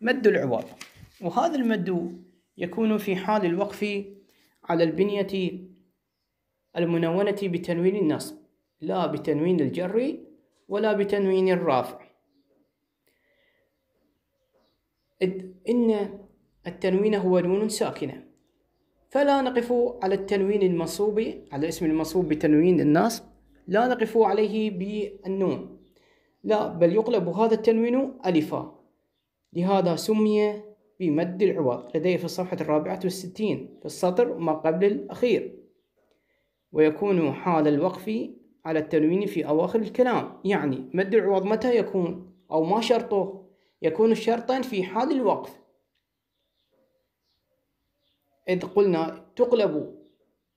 مد العوض وهذا المد يكون في حال الوقف على البنية المنونة بتنوين النصب لا بتنوين الجر ولا بتنوين الرافع إذ إن التنوين هو نون ساكنة فلا نقف على التنوين المنصوب على الاسم المنصوب بتنوين النصب لا نقف عليه بالنون لا بل يقلب هذا التنوين ألفا لهذا سمي بمد العوض لديه في الصفحة الرابعة والستين في السطر وما قبل الأخير ويكون حال الوقف على التنوين في أواخر الكلام يعني مد العوض متى يكون أو ما شرطه يكون شرطا في حال الوقف إذ قلنا تقلب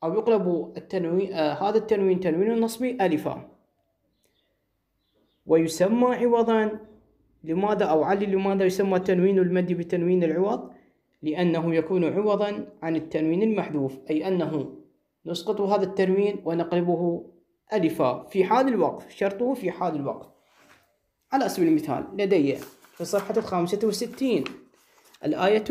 أو يقلب التنوين آه هذا التنوين تنوين النصبي ألفا ويسمى عوضا لماذا أو علل لماذا يسمى تنوين المد بتنوين العوض لأنه يكون عوضا عن التنوين المحذوف أي أنه نسقط هذا التنوين ونقلبه ألفا في حال الوقف شرطه في حال الوقف على سبيل المثال لدي في صفحة الخامسة وستين الآية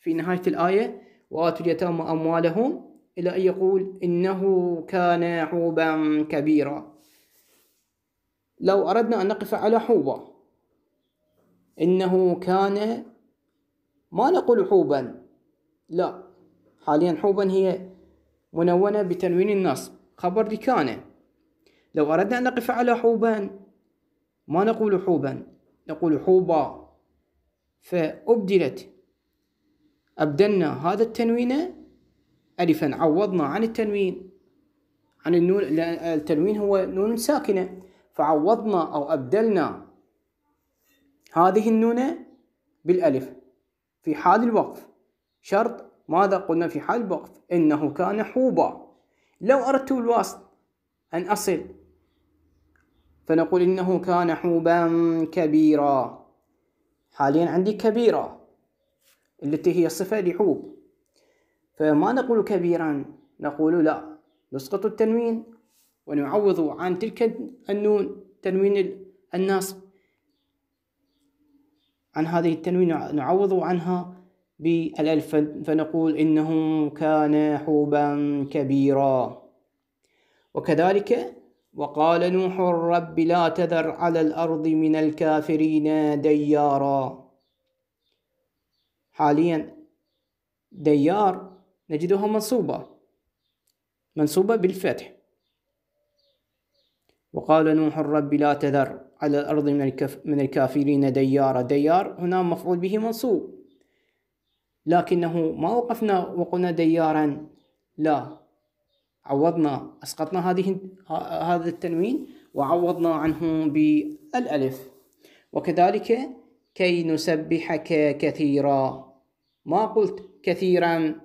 في نهاية الآية وآتوا اليتامى أموالهم إلى أن يقول إنه كان حوبا كبيرا لو أردنا أن نقف على حوبة إنه كان ما نقول حوبا لا حاليا حوبا هي منونة بتنوين النصب خبر كان لو أردنا أن نقف على حوبا ما نقول حوبا نقول حوبا فأبدلت أبدلنا هذا التنوين ألفا عوضنا عن التنوين عن النون التنوين هو نون ساكنة فعوضنا أو أبدلنا هذه النونة بالألف في حال الوقف شرط ماذا قلنا في حال الوقف إنه كان حوبا لو أردت الوسط أن أصل فنقول إنه كان حوبا كبيرا حاليا عندي كبيرة التي هي صفة لحوب فما نقول كبيرا نقول لا نسقط التنوين ونعوض عن تلك النون تنوين النصب عن هذه التنوين نعوض عنها بالألف فنقول إنه كان حوبا كبيرا وكذلك وقال نوح الرب لا تذر على الأرض من الكافرين ديارا حاليا ديار نجدها منصوبة منصوبة بالفتح وقال نوح الرب لا تذر على الأرض من, الكف من الكافرين ديارا ديار هنا مفعول به منصوب لكنه ما وقفنا وقلنا ديارا لا عوضنا أسقطنا هذه هذا التنوين وعوضنا عنه بالألف وكذلك كي نسبحك كثيرا ما قلت كثيرا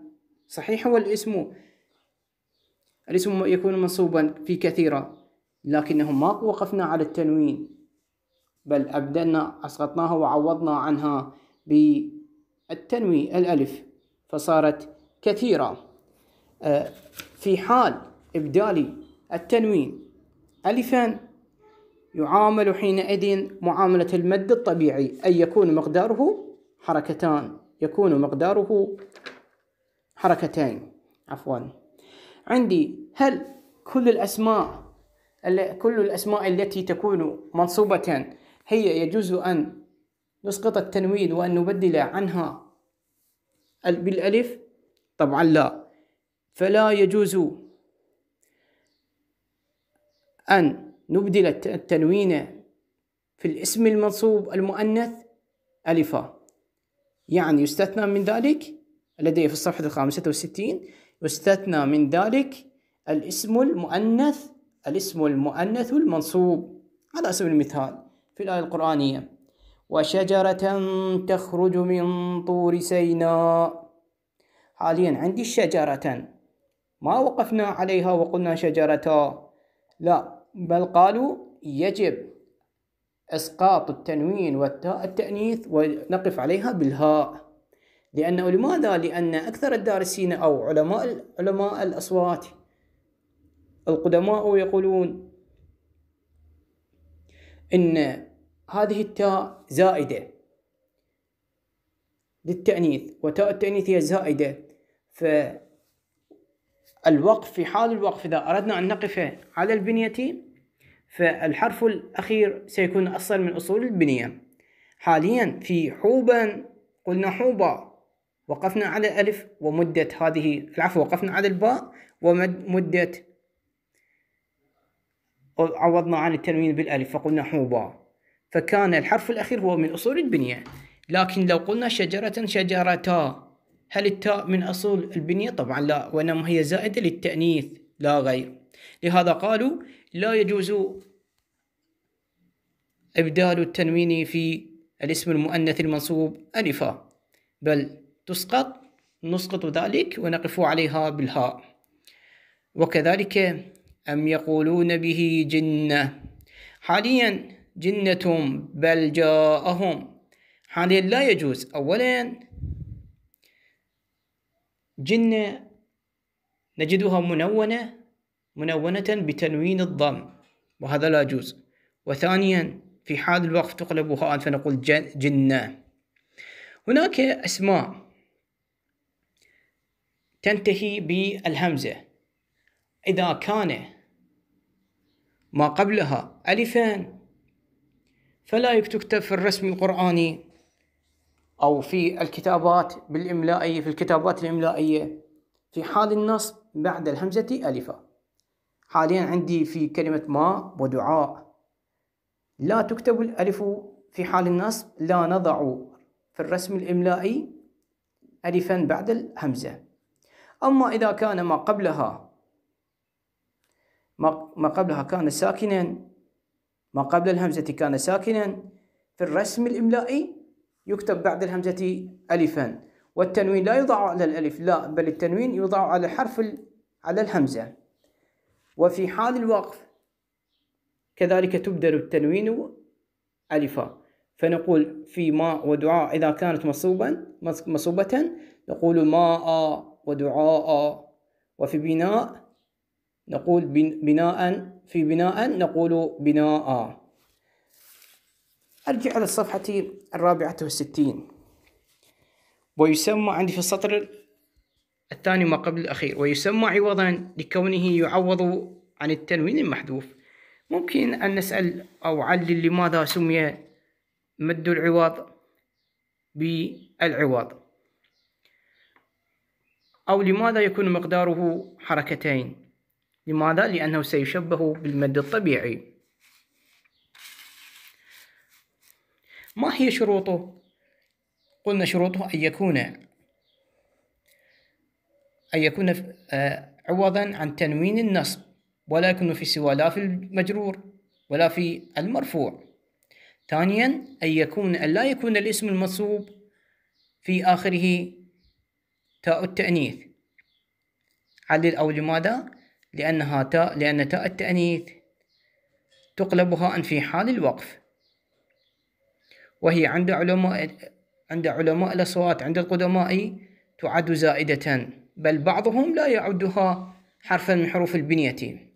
صحيح هو الاسم الاسم يكون منصوبا في كثيرا لكنه ما وقفنا على التنوين بل أبدلنا أسقطناها وعوضنا عنها بالتنوي الألف فصارت كثيرة آه، في حال إبدال التنوين ألفا يعامل حينئذ معاملة المد الطبيعي أي يكون مقداره حركتان يكون مقداره حركتين عفوا عندي هل كل الأسماء كل الأسماء التي تكون منصوبة هي يجوز أن نسقط التنوين وأن نبدل عنها بالألف طبعا لا فلا يجوز أن نبدل التنوين في الاسم المنصوب المؤنث ألفا يعني يستثنى من ذلك لدي في الصفحة الخامسة والستين يستثنى من ذلك الاسم المؤنث الاسم المؤنث المنصوب على سبيل المثال في الآية القرآنية وشجرة تخرج من طور سيناء حاليا عندي شجرة ما وقفنا عليها وقلنا شجرتا لا بل قالوا يجب إسقاط التنوين والتاء التأنيث ونقف عليها بالهاء لأنه لماذا؟ لأن أكثر الدارسين أو علماء علماء الأصوات القدماء يقولون إن هذه التاء زائدة للتأنيث وتاء التأنيث هي زائدة فالوقف في حال الوقف إذا أردنا أن نقف على البنية فالحرف الأخير سيكون أصل من أصول البنية حاليا في حوبا قلنا حوبا وقفنا على الألف ومدة هذه العفو وقفنا على الباء ومدة عوضنا عن التنوين بالألف فقلنا حوبا فكان الحرف الأخير هو من أصول البنية لكن لو قلنا شجرة شجرتا هل التاء من أصول البنية؟ طبعا لا وإنما هي زائدة للتأنيث لا غير لهذا قالوا لا يجوز إبدال التنوين في الاسم المؤنث المنصوب ألفا بل تسقط نسقط ذلك ونقف عليها بالهاء وكذلك أم يقولون به جنة حاليا جنتهم بل جاءهم حاليا لا يجوز أولا جنة نجدها منونة منونة بتنوين الضم وهذا لا يجوز وثانيا في حال الوقف تقلبها فنقول جنة هناك أسماء تنتهي بالهمزة إذا كان ما قبلها ألفا فلا تكتب في الرسم القرآني أو في الكتابات بالإملائية في الكتابات الإملائية في حال النصب بعد الهمزة ألفة حاليا عندي في كلمة ما ودعاء لا تكتب الألف في حال النصب لا نضع في الرسم الإملائي ألفا بعد الهمزة أما إذا كان ما قبلها ما قبلها كان ساكنا ما قبل الهمزة كان ساكنا في الرسم الإملائي يكتب بعد الهمزة ألفا والتنوين لا يوضع على الألف لا بل التنوين يوضع على حرف على الهمزة وفي حال الوقف كذلك تبدل التنوين ألفا فنقول في ماء ودعاء إذا كانت مصوبا مصوبة نقول ماء ودعاء وفي بناء نقول بناء في بناء نقول بناء أرجع على الصفحة الرابعة والستين ويسمى عندي في السطر الثاني ما قبل الأخير ويسمى عوضا لكونه يعوض عن التنوين المحذوف ممكن أن نسأل أو علل لماذا سمي مد العوض بالعوض أو لماذا يكون مقداره حركتين لماذا؟ لأنه سيشبه بالمد الطبيعي ما هي شروطه؟ قلنا شروطه أن يكون أن يكون آه، عوضا عن تنوين النصب ولا يكون في سوى لا في المجرور ولا في المرفوع ثانيا أن يكون أن لا يكون الاسم المنصوب في آخره تاء التأنيث علل أو لماذا؟ لأنها تاء لأن تاء التأنيث تقلب هاء في حال الوقف وهي عند علماء عند علماء الأصوات عند القدماء تعد زائدة بل بعضهم لا يعدها حرفا من حروف البنية